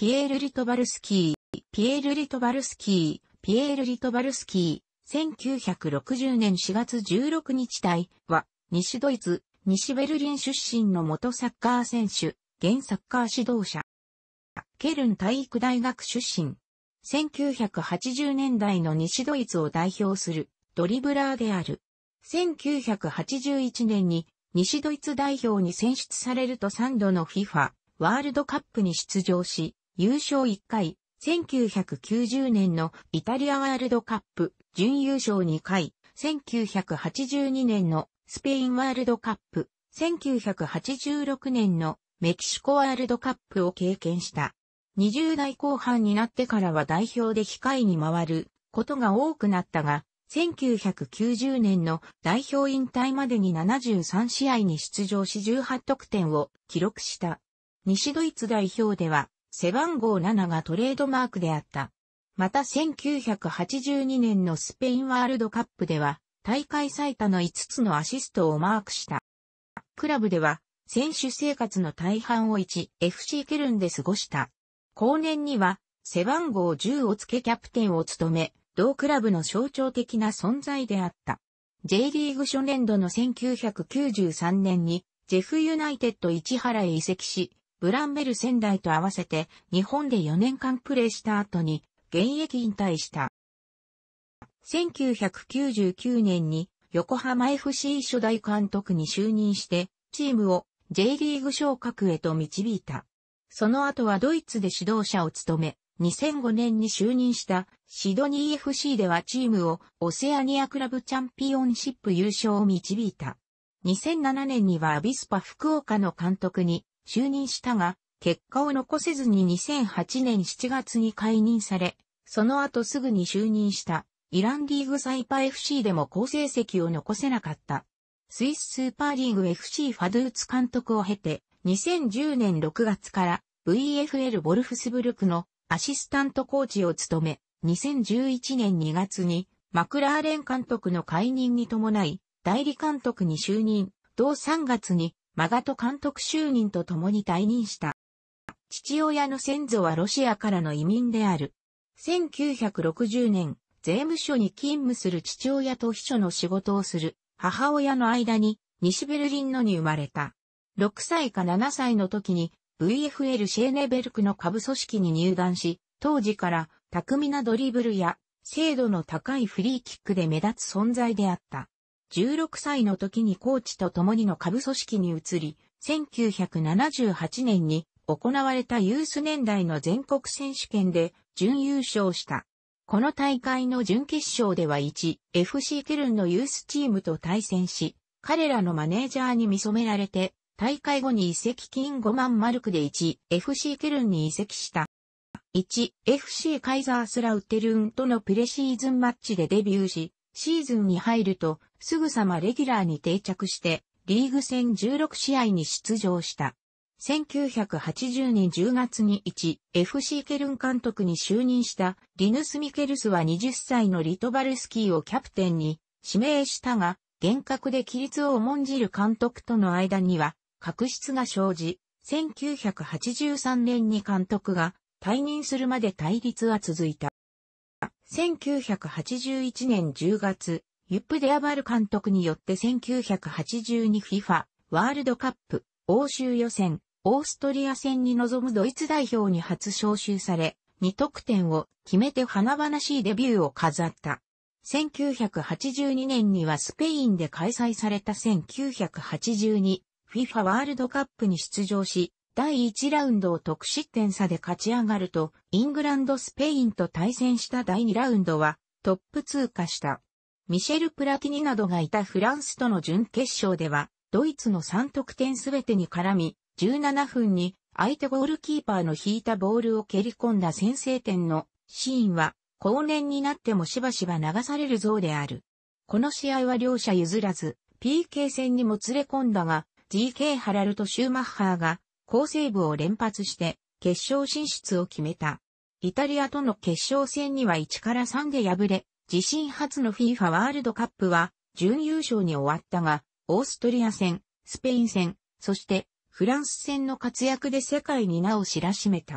ピエール・リトバルスキー、ピエール・リトバルスキー、ピエール・リトバルスキー、1960年4月16日隊は、西ドイツ、西ベルリン出身の元サッカー選手、現サッカー指導者。ケルン体育大学出身。1980年代の西ドイツを代表するドリブラーである。1981年に西ドイツ代表に選出されると3度の FIFA ワールドカップに出場し、優勝1回、1990年のイタリアワールドカップ準優勝2回、1982年のスペインワールドカップ、1986年のメキシコワールドカップを経験した。20代後半になってからは代表で控えに回ることが多くなったが、1990年の代表引退までに73試合に出場し18得点を記録した。西ドイツ代表では背番号7がトレードマークであった。また1982年のスペインワールドカップでは、大会最多の5つのアシストをマークした。クラブでは、選手生活の大半を 1FC ケルンで過ごした。後年には、背番号10をつけキャプテンを務め、同クラブの象徴的な存在であった。J リーグ初年度の1993年に、ジェフユナイテッド市原へ移籍し、ブランベル仙台と合わせて日本で4年間プレーした後に現役引退した。1999年に横浜 FC 初代監督に就任してチームを J リーグ昇格へと導いた。その後はドイツで指導者を務め、2005年に就任したシドニー FC ではチームをオセアニアクラブチャンピオンシップ優勝を導いた。2007年にはアビスパ福岡の監督に就任したが、結果を残せずに2008年7月に解任され、その後すぐに就任したイランリーグサイパ FC でも好成績を残せなかった。スイススーパーリーグ FC ファドゥーツ監督を経て、2010年6月から VFL ボルフスブルクのアシスタントコーチを務め、2011年2月にマクラーレン監督の解任に伴い、代理監督に就任、同3月にマガト監督就任とともに退任した。父親の先祖はロシアからの移民である。1960年、税務署に勤務する父親と秘書の仕事をする母親の間に西ベルリンのに生まれた。6歳か7歳の時に VFL シェーネベルクの下部組織に入団し、当時から巧みなドリブルや精度の高いフリーキックで目立つ存在であった。16歳の時にコーチと共にの下部組織に移り、1978年に行われたユース年代の全国選手権で準優勝した。この大会の準決勝では 1FC ケルンのユースチームと対戦し、彼らのマネージャーに見染められて、大会後に移籍金5万マルクで 1FC ケルンに移籍した。1FC カイザースラウテルンとのプレシーズンマッチでデビューし、シーズンに入るとすぐさまレギュラーに定着して、リーグ戦16試合に出場した。1980年10月に 1FC ケルン監督に就任したリヌス・ミケルスは20歳のリトバルスキーをキャプテンに指名したが、厳格で規律を重んじる監督との間には、確執が生じ、1983年に監督が退任するまで対立は続いた。1981年10月、ユップ・デアバル監督によって1982 FIFA ワールドカップ欧州予選オーストリア戦に臨むドイツ代表に初招集され、2得点を決めて華々しいデビューを飾った。1982年にはスペインで開催された1982 FIFA ワールドカップに出場し、第1ラウンドを得失点差で勝ち上がると、イングランド・スペインと対戦した第2ラウンドはトップ通過した。ミシェル・プラティニなどがいたフランスとの準決勝では、ドイツの3得点すべてに絡み、17分に相手ゴールキーパーの引いたボールを蹴り込んだ先制点のシーンは、後年になってもしばしば流される像である。この試合は両者譲らず、PK 戦にも連れ込んだが、GK ハラルとシューマッハーが、好セーブを連発して、決勝進出を決めた。イタリアとの決勝戦には1から3で敗れ、自身初の FIFA ワールドカップは準優勝に終わったが、オーストリア戦、スペイン戦、そしてフランス戦の活躍で世界に名を知らしめた。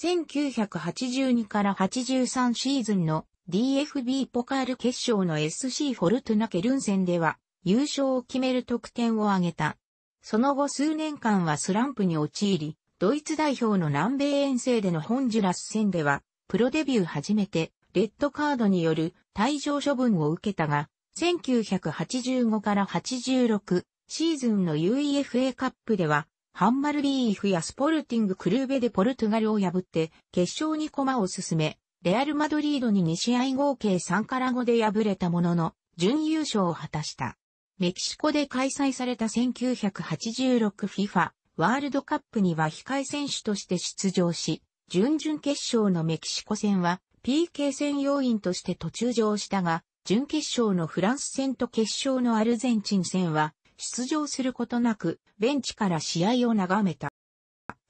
1982から83シーズンの DFB ポカール決勝の SC フォルトゥナケルン戦では優勝を決める得点を挙げた。その後数年間はスランプに陥り、ドイツ代表の南米遠征でのホンジュラス戦では、プロデビュー初めてレッドカードによる退場処分を受けたが、1985から86シーズンの UEFA カップでは、ハンマルビーフやスポルティングクルーベでポルトガルを破って決勝に駒を進め、レアル・マドリードに2試合合計3から5で敗れたものの、準優勝を果たした。メキシコで開催された 1986FIFA ワールドカップには控え選手として出場し、準々決勝のメキシコ戦は PK 戦要員として途中上したが、準決勝のフランス戦と決勝のアルゼンチン戦は、出場することなく、ベンチから試合を眺めた。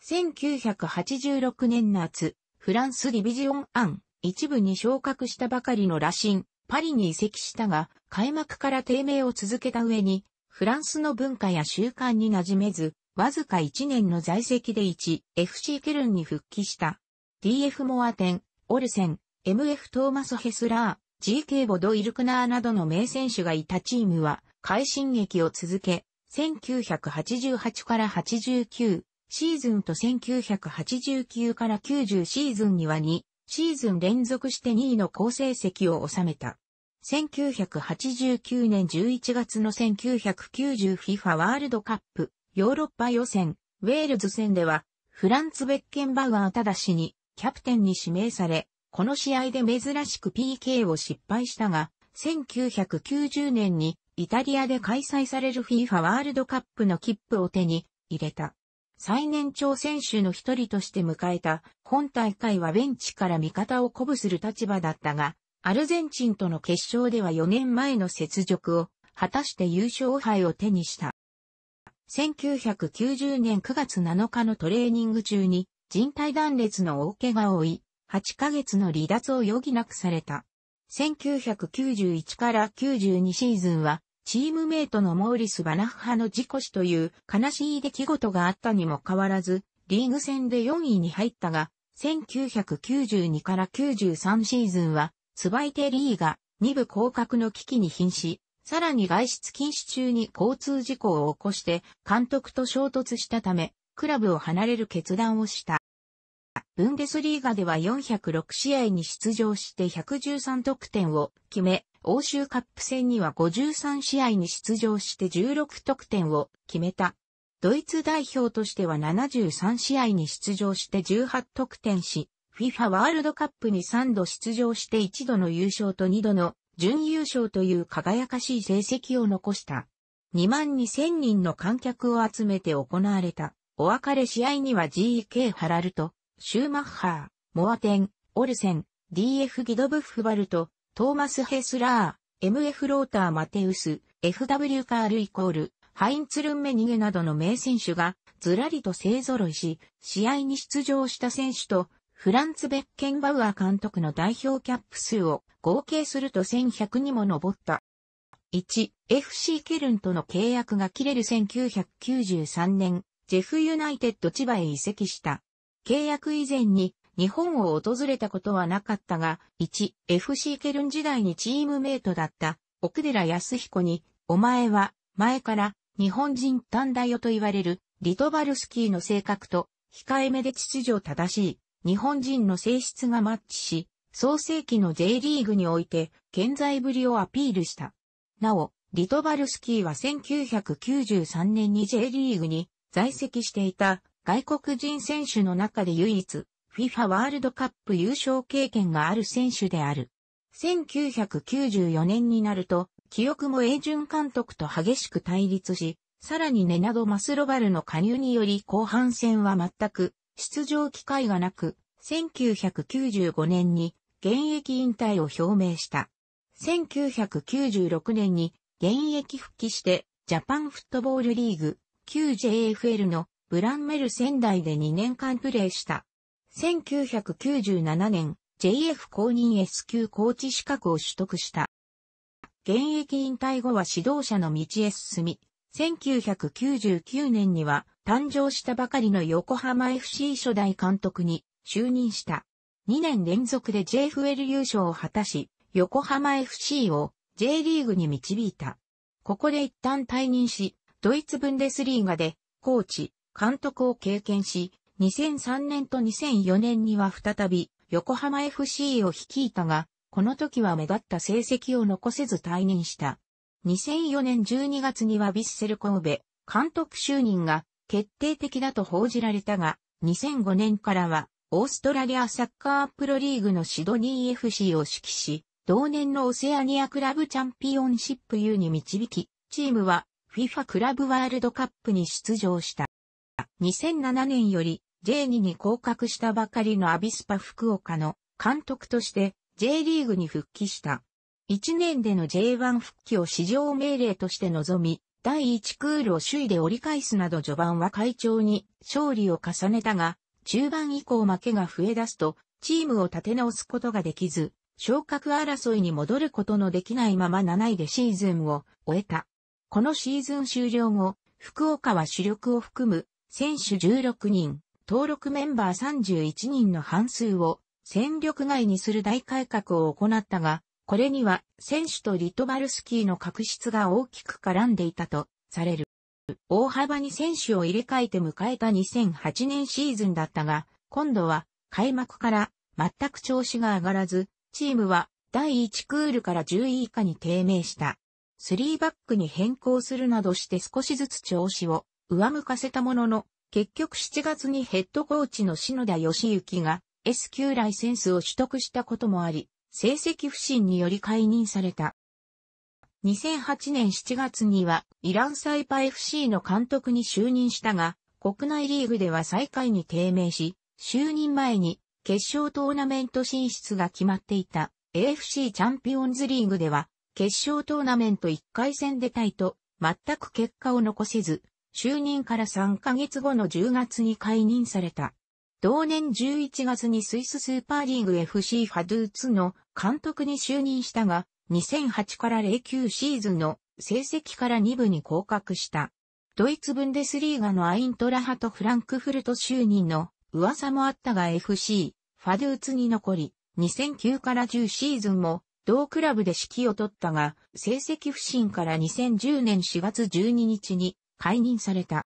1986年夏、フランスディビジオン案、一部に昇格したばかりの羅針、パリに移籍したが、開幕から低迷を続けた上に、フランスの文化や習慣に馴染めず、わずか1年の在籍で 1FC ケルンに復帰した。DF モアテン、オルセン、MF トーマス・ヘスラー、GK ボド・イルクナーなどの名選手がいたチームは快進撃を続け、1988から89シーズンと1989から90シーズンには2シーズン連続して2位の好成績を収めた。1989年11月の 1990FIFA ワールドカップヨーロッパ予選ウェールズ戦ではフランツ・ベッケンバウアーただしにキャプテンに指名されこの試合で珍しく PK を失敗したが、1990年にイタリアで開催される FIFA ワールドカップの切符を手に入れた。最年長選手の一人として迎えた、本大会はベンチから味方を鼓舞する立場だったが、アルゼンチンとの決勝では4年前の雪辱を果たして優勝杯を手にした。1990年9月7日のトレーニング中に人体断裂の大怪我を負い、8ヶ月の離脱を余儀なくされた。1991から92シーズンは、チームメイトのモーリス・バナフ派の事故死という悲しい出来事があったにもかわらず、リーグ戦で4位に入ったが、1992から93シーズンは、ツバイテリーが2部降格の危機に瀕し、さらに外出禁止中に交通事故を起こして監督と衝突したため、クラブを離れる決断をした。ブンデスリーガでは406試合に出場して113得点を決め、欧州カップ戦には53試合に出場して16得点を決めた。ドイツ代表としては73試合に出場して18得点し、FIFA ワールドカップに3度出場して1度の優勝と2度の準優勝という輝かしい成績を残した。2万2000人の観客を集めて行われたお別れ試合には GK ハラルト。シューマッハー、モアテン、オルセン、DF ギドブッフバルト、トーマス・ヘスラー、MF ローター・マテウス、FW カールイコール、ハインツルンメニゲなどの名選手がずらりと勢揃いし、試合に出場した選手と、フランツ・ベッケンバウアー監督の代表キャップ数を合計すると1100にも上った。1、FC ケルンとの契約が切れる1993年、ジェフユナイテッド千葉へ移籍した。契約以前に日本を訪れたことはなかったが、1、FC ケルン時代にチームメイトだった奥寺康彦に、お前は前から日本人短大よと言われるリトバルスキーの性格と控えめで秩序正しい日本人の性質がマッチし、創世期の J リーグにおいて健在ぶりをアピールした。なお、リトバルスキーは1993年に J リーグに在籍していた外国人選手の中で唯一、FIFA ワールドカップ優勝経験がある選手である。1994年になると、記憶も英順監督と激しく対立し、さらにネナド・マスロバルの加入により後半戦は全く出場機会がなく、1995年に現役引退を表明した。1996年に現役復帰してジャパンフットボールリーグ QJFL のブランメル仙台で2年間プレーした。1997年、JF 公認 S 級コーチ資格を取得した。現役引退後は指導者の道へ進み、1999年には誕生したばかりの横浜 FC 初代監督に就任した。2年連続で JFL 優勝を果たし、横浜 FC を J リーグに導いた。ここで一旦退任し、ドイツブンデスリーガでコーチ、監督を経験し、2003年と2004年には再び横浜 FC を率いたが、この時は目立った成績を残せず退任した。2004年12月にはヴィッセル神戸監督就任が決定的だと報じられたが、2005年からはオーストラリアサッカープロリーグのシドニー FC を指揮し、同年のオセアニアクラブチャンピオンシップ U に導き、チームは FIFA クラブワールドカップに出場した。2007年より J2 に降格したばかりのアビスパ福岡の監督として J リーグに復帰した。1年での J1 復帰を史上命令として臨み、第1クールを首位で折り返すなど序盤は会長に勝利を重ねたが、中盤以降負けが増え出すと、チームを立て直すことができず、昇格争いに戻ることのできないまま7位でシーズンを終えた。このシーズン終了後、福岡は主力を含む選手16人、登録メンバー31人の半数を戦力外にする大改革を行ったが、これには選手とリトバルスキーの確執が大きく絡んでいたとされる。大幅に選手を入れ替えて迎えた2008年シーズンだったが、今度は開幕から全く調子が上がらず、チームは第1クールから10位以下に低迷した。3バックに変更するなどして少しずつ調子を上向かせたものの、結局7月にヘッドコーチの篠田義行が S 級ライセンスを取得したこともあり、成績不振により解任された。2008年7月にはイランサイパ FC の監督に就任したが、国内リーグでは最下位に低迷し、就任前に決勝トーナメント進出が決まっていた AFC チャンピオンズリーグでは決勝トーナメント1回戦でタイと全く結果を残せず就任から3ヶ月後の10月に解任された。同年11月にスイススーパーリーグ FC ファドゥーツの監督に就任したが、2008から09シーズンの成績から2部に降格した。ドイツブンデスリーガのアイントラハとフランクフルト就任の噂もあったが FC、ファドゥーツに残り、2009から10シーズンも同クラブで指揮を取ったが、成績不振から2010年4月12日に解任された。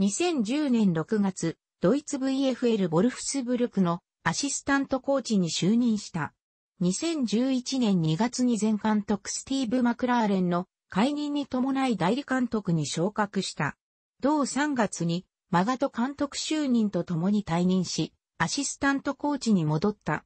2010年6月、ドイツ VFL ボルフスブルクのアシスタントコーチに就任した。2011年2月に前監督スティーブ・マクラーレンの解任に伴い代理監督に昇格した。同3月にマガト監督就任と共に退任し、アシスタントコーチに戻った。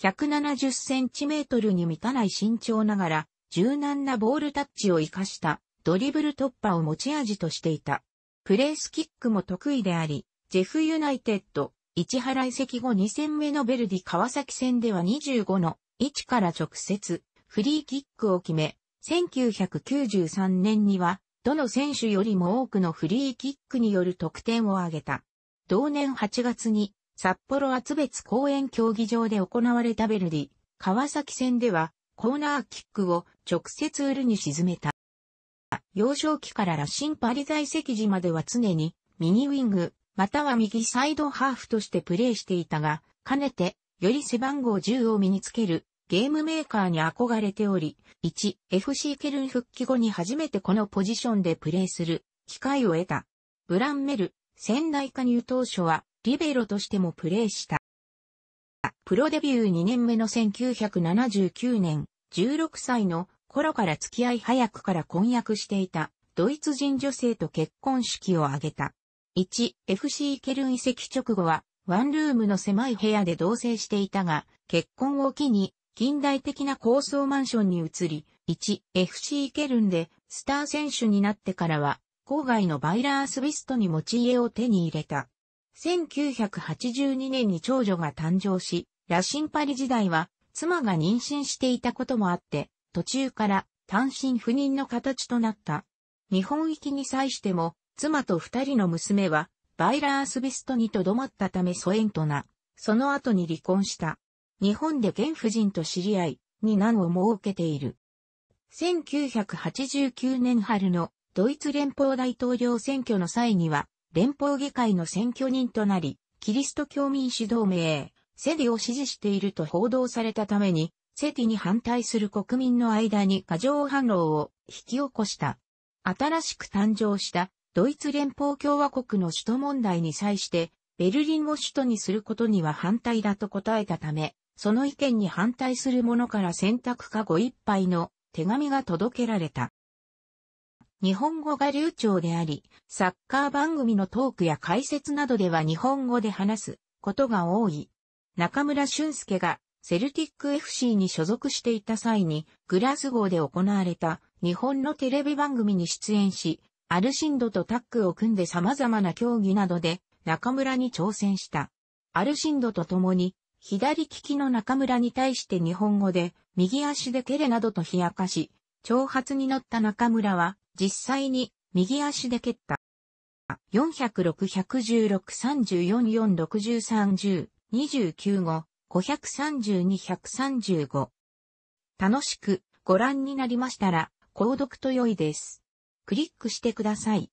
170センチメートルに満たない身長ながら、柔軟なボールタッチを活かしたドリブル突破を持ち味としていた。プレースキックも得意であり、ジェフユナイテッド、市原遺跡後2戦目のベルディ川崎戦では25の1から直接フリーキックを決め、1993年にはどの選手よりも多くのフリーキックによる得点を挙げた。同年8月に札幌厚別公園競技場で行われたベルディ川崎戦ではコーナーキックを直接るに沈めた。幼少期から羅針パリ在籍時までは常に右ウィング、または右サイドハーフとしてプレーしていたが、かねて、より背番号10を身につけるゲームメーカーに憧れており、1、FC ケルン復帰後に初めてこのポジションでプレーする機会を得た。ブランメル、仙台加入当初はリベロとしてもプレーした。プロデビュー2年目の1979年、16歳の頃から付き合い早くから婚約していたドイツ人女性と結婚式を挙げた。1、FC ケルン移籍直後は、ワンルームの狭い部屋で同棲していたが、結婚を機に、近代的な高層マンションに移り、1、FC ケルンで、スター選手になってからは、郊外のバイラースビストに持ち家を手に入れた。1982年に長女が誕生し、ラシンパリ時代は、妻が妊娠していたこともあって、途中から単身赴任の形となった。日本行きに際しても、妻と二人の娘は、バイラースビストに留まったため疎遠とな、その後に離婚した。日本で現夫人と知り合い、に難を設けている。1989年春のドイツ連邦大統領選挙の際には、連邦議会の選挙人となり、キリスト教民主同盟、セリを支持していると報道されたために、セティに反対する国民の間に過剰反応を引き起こした。新しく誕生したドイツ連邦共和国の首都問題に際して、ベルリンを首都にすることには反対だと答えたため、その意見に反対する者から選択かご一杯の手紙が届けられた。日本語が流暢であり、サッカー番組のトークや解説などでは日本語で話すことが多い。中村俊介がセルティック FC に所属していた際に、グラスゴーで行われた日本のテレビ番組に出演し、アルシンドとタッグを組んで様々な競技などで中村に挑戦した。アルシンドと共に、左利きの中村に対して日本語で、右足で蹴れなどと冷やかし、挑発に乗った中村は、実際に右足で蹴った。406、116、34、4、63、10、29 5 532-135。楽しくご覧になりましたら、購読と良いです。クリックしてください。